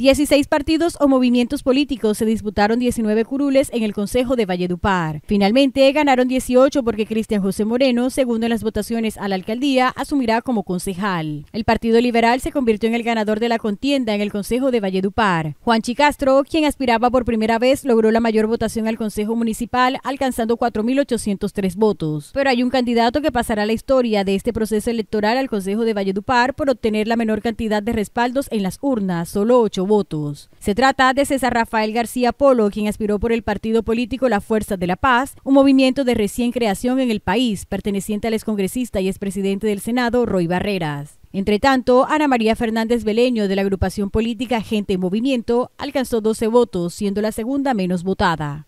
16 partidos o movimientos políticos se disputaron 19 curules en el Consejo de Valledupar. Finalmente ganaron 18 porque Cristian José Moreno, segundo en las votaciones a la alcaldía, asumirá como concejal. El Partido Liberal se convirtió en el ganador de la contienda en el Consejo de Valledupar. Juan Chicastro, quien aspiraba por primera vez, logró la mayor votación al Consejo Municipal, alcanzando 4.803 votos. Pero hay un candidato que pasará la historia de este proceso electoral al Consejo de Valledupar por obtener la menor cantidad de respaldos en las urnas, solo 8 votos. Se trata de César Rafael García Polo, quien aspiró por el partido político La Fuerza de la Paz, un movimiento de recién creación en el país, perteneciente al excongresista y expresidente del Senado, Roy Barreras. Entre tanto, Ana María Fernández Beleño de la agrupación política Gente en Movimiento alcanzó 12 votos, siendo la segunda menos votada.